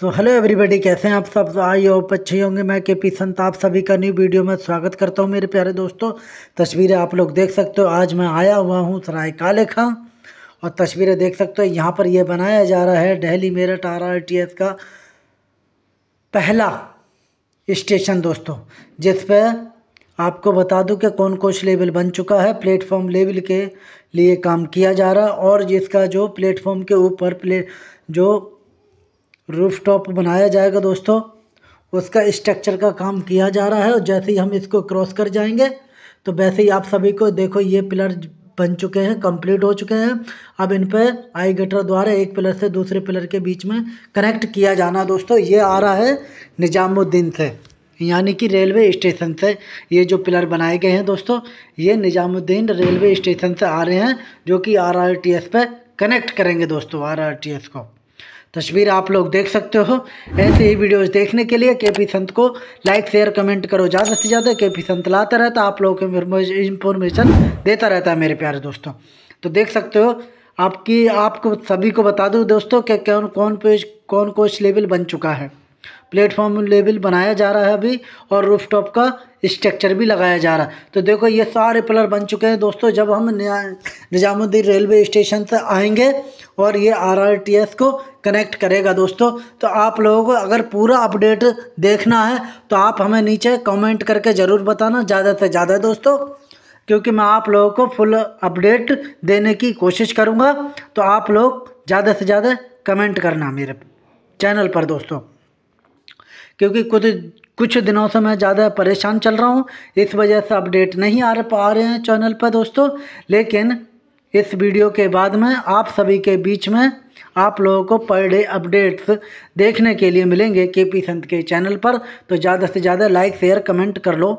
so hello everybody कैसे हैं आप सब तो आई होप अच्छे होंगे मैं के पी संत आप सभी का न्यू वीडियो में स्वागत करता हूं मेरे प्यारे दोस्तों तस्वीरें आप लोग देख सकते हो आज मैं आया हुआ हूं सराय काले खां और तस्वीरें देख सकते हो यहां पर यह बनाया जा रहा है Delhi Meerut R R T S का पहला स्टेशन दोस्तों जिस पर आपको बता दूँ कि कौन कौन लेवल बन चुका है प्लेटफॉर्म लेवल के लिए काम किया जा रहा है और जिसका जो प्लेटफॉर्म के ऊपर प्ले जो रूफ टॉप बनाया जाएगा दोस्तों उसका स्ट्रक्चर का काम किया जा रहा है और जैसे ही हम इसको क्रॉस कर जाएंगे तो वैसे ही आप सभी को देखो ये पिलर बन चुके हैं कंप्लीट हो चुके हैं अब इन पर आई गटर द्वारा एक पिलर से दूसरे पिलर के बीच में कनेक्ट किया जाना दोस्तों ये आ रहा है निज़ामुद्दीन से यानी कि रेलवे स्टेशन से ये जो पिलर बनाए गए हैं दोस्तों ये निज़ामुद्दीन रेलवे स्टेशन से आ रहे हैं जो कि आर आर टी एस पे कनेक्ट करेंगे दोस्तों आर आर टी एस को तस्वीर आप लोग देख सकते हो ऐसे ही वीडियोस देखने के लिए के पी संत को लाइक शेयर कमेंट करो ज़्यादा से ज़्यादा के पी संत लाता रहता आप लोगों को इन्फॉर्मेशन देता रहता है मेरे प्यारे दोस्तों तो देख सकते हो आपकी आपको सभी को बता दूँ दोस्तों कि कौन कौन पेज कौन कोच लेवल बन चुका है प्लेटफॉर्म लेवल बनाया जा रहा है अभी और रूफटॉप का स्ट्रक्चर भी लगाया जा रहा है तो देखो ये सारे पिलर बन चुके हैं दोस्तों जब हम निजामुद्दीन रेलवे स्टेशन से आएंगे और ये आरआरटीएस को कनेक्ट करेगा दोस्तों तो आप लोगों को अगर पूरा अपडेट देखना है तो आप हमें नीचे कमेंट करके ज़रूर बताना ज़्यादा से ज़्यादा दोस्तों क्योंकि मैं आप लोगों को फुल अपडेट देने की कोशिश करूँगा तो आप लोग ज़्यादा से ज़्यादा कमेंट करना मेरे चैनल पर दोस्तों क्योंकि कुछ कुछ दिनों से मैं ज़्यादा परेशान चल रहा हूँ इस वजह से अपडेट नहीं आ पा रहे हैं चैनल पर दोस्तों लेकिन इस वीडियो के बाद में आप सभी के बीच में आप लोगों को पर डे अपडेट्स देखने के लिए मिलेंगे के पी संत के चैनल पर तो ज़्यादा से ज़्यादा लाइक शेयर कमेंट कर लो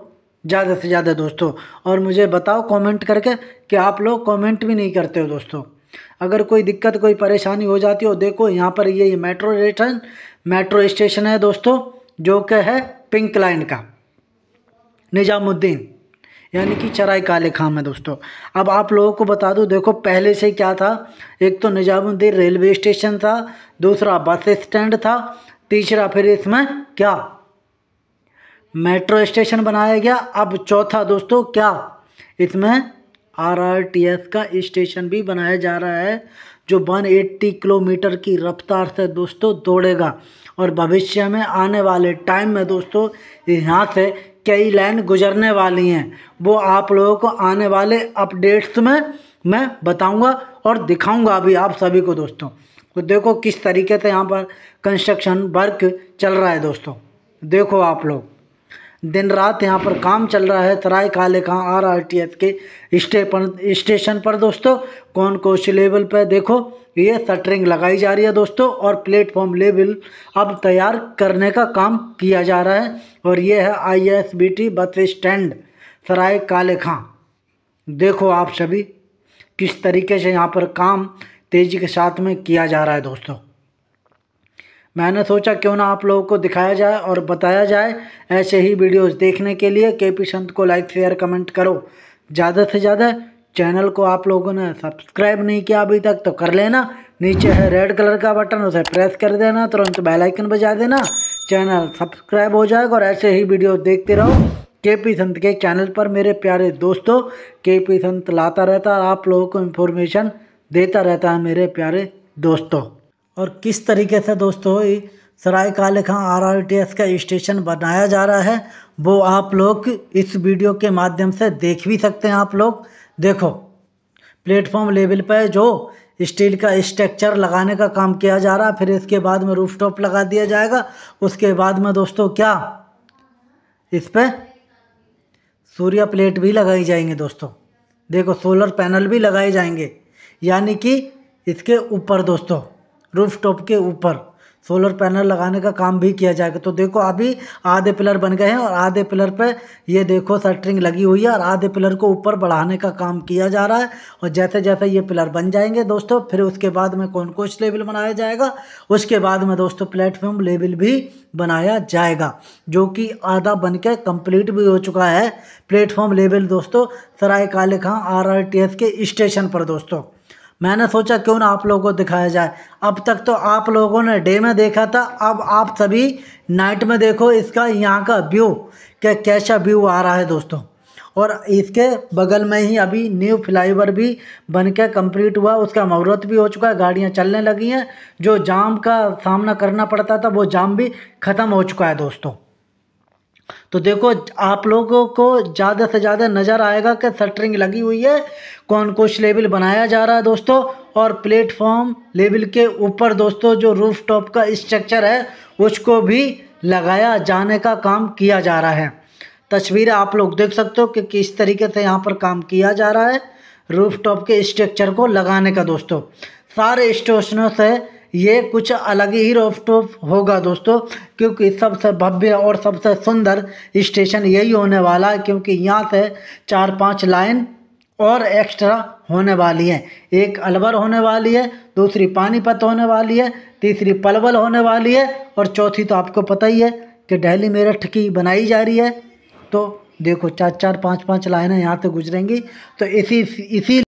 ज़्यादा से ज़्यादा दोस्तों और मुझे बताओ कमेंट करके कि आप लोग कमेंट भी नहीं करते हो दोस्तों अगर कोई दिक्कत कोई परेशानी हो जाती हो देखो यहाँ पर ये मेट्रो रेटन मेट्रो स्टेशन है दोस्तों जो कि है पिंक लाइन का निजामुद्दीन यानी कि चराय काले खाम है दोस्तों अब आप लोगों को बता दूं देखो पहले से क्या था एक तो निजामुद्दीन रेलवे स्टेशन था दूसरा बस स्टैंड था तीसरा फिर इसमें क्या मेट्रो स्टेशन बनाया गया अब चौथा दोस्तों क्या इसमें आरआरटीएस का स्टेशन भी बनाया जा रहा है जो 180 किलोमीटर की रफ्तार से दोस्तों दौड़ेगा और भविष्य में आने वाले टाइम में दोस्तों यहाँ से कई लाइन गुजरने वाली हैं वो आप लोगों को आने वाले अपडेट्स में मैं बताऊंगा और दिखाऊंगा अभी आप सभी को दोस्तों तो देखो किस तरीके से यहाँ पर कंस्ट्रक्शन वर्क चल रहा है दोस्तों देखो आप लोग दिन रात यहाँ पर काम चल रहा है तराई Kale Khan R R T S के स्टे स्टेशन पर दोस्तों कौन कौन से लेवल पर देखो ये शटरिंग लगाई जा रही है दोस्तों और प्लेटफॉर्म लेवल अब तैयार करने का काम किया जा रहा है और ये है I S B T bus stand Sarai Kale Khan देखो आप सभी किस तरीके से यहाँ पर काम तेज़ी के साथ में किया जा रहा है दोस्तों मैंने सोचा क्यों ना आप लोगों को दिखाया जाए और बताया जाए ऐसे ही वीडियोस देखने के लिए के पी संत को लाइक शेयर कमेंट करो ज़्यादा से ज़्यादा चैनल को आप लोगों ने सब्सक्राइब नहीं किया अभी तक तो कर लेना नीचे है रेड कलर का बटन उसे प्रेस कर देना तुरंत बेल आइकन बजा देना चैनल सब्सक्राइब हो जाएगा और ऐसे ही वीडियो देखते रहो के पी संत के चैनल पर मेरे प्यारे दोस्तों के पी संत लाता रहता है आप लोगों को इन्फॉर्मेशन देता रहता है मेरे प्यारे दोस्तों और किस तरीके से दोस्तों Sarai Kale Khan R R T S का स्टेशन बनाया जा रहा है वो आप लोग इस वीडियो के माध्यम से देख भी सकते हैं आप लोग देखो प्लेटफॉर्म लेवल पर जो स्टील का स्ट्रक्चर लगाने का काम किया जा रहा है फिर इसके बाद में रूफ टॉप लगा दिया जाएगा उसके बाद में दोस्तों क्या इस पर सूर्य प्लेट भी लगाई जाएंगे दोस्तों देखो सोलर पैनल भी लगाए जाएंगे यानी कि इसके ऊपर दोस्तों रूफ़ टॉप के ऊपर सोलर पैनल लगाने का काम भी किया जाएगा तो देखो अभी आधे पिलर बन गए हैं और आधे पिलर पे ये देखो सटरिंग लगी हुई है और आधे पिलर को ऊपर बढ़ाने का काम किया जा रहा है और जैसे जैसे ये पिलर बन जाएंगे दोस्तों फिर उसके बाद में कौन कोच लेवल बनाया जाएगा उसके बाद में दोस्तों प्लेटफॉर्म लेवल भी बनाया जाएगा जो कि आधा बन के कम्प्लीट भी हो चुका है प्लेटफॉर्म लेवल दोस्तों सराय काले खां आर के स्टेशन पर दोस्तों मैंने सोचा क्यों ना आप लोगों को दिखाया जाए अब तक तो आप लोगों ने डे में देखा था अब आप सभी नाइट में देखो इसका यहाँ का व्यू क्या कैसा व्यू आ रहा है दोस्तों और इसके बगल में ही अभी न्यू फ्लाईओवर भी बन के कम्प्लीट हुआ उसका मुहूर्त भी हो चुका है गाड़ियाँ चलने लगी हैं जो जाम का सामना करना पड़ता था वो जाम भी ख़त्म हो चुका है दोस्तों तो देखो आप लोगों को ज़्यादा से ज़्यादा नज़र आएगा कि सटरिंग लगी हुई है कौन कुछ लेबल बनाया जा रहा है दोस्तों और प्लेटफॉर्म लेवल के ऊपर दोस्तों जो रूफ टॉप का स्ट्रक्चर है उसको भी लगाया जाने का काम किया जा रहा है तस्वीरें आप लोग देख सकते हो कि किस तरीके से यहाँ पर काम किया जा रहा है रूफ टॉप के स्ट्रक्चर को लगाने का दोस्तों सारे स्टेशनों से ये कुछ अलग ही रोफ टॉप होगा दोस्तों क्योंकि सबसे भव्य और सबसे सुंदर स्टेशन यही होने वाला है क्योंकि यहाँ से चार पांच लाइन और एक्स्ट्रा होने वाली है एक अलवर होने वाली है दूसरी पानीपत होने वाली है तीसरी पलवल होने वाली है और चौथी तो आपको पता ही है कि डेली मेरठ की बनाई जा रही है तो देखो चार चार पाँच पाँच लाइनें यहाँ से गुजरेंगी तो इसी इसी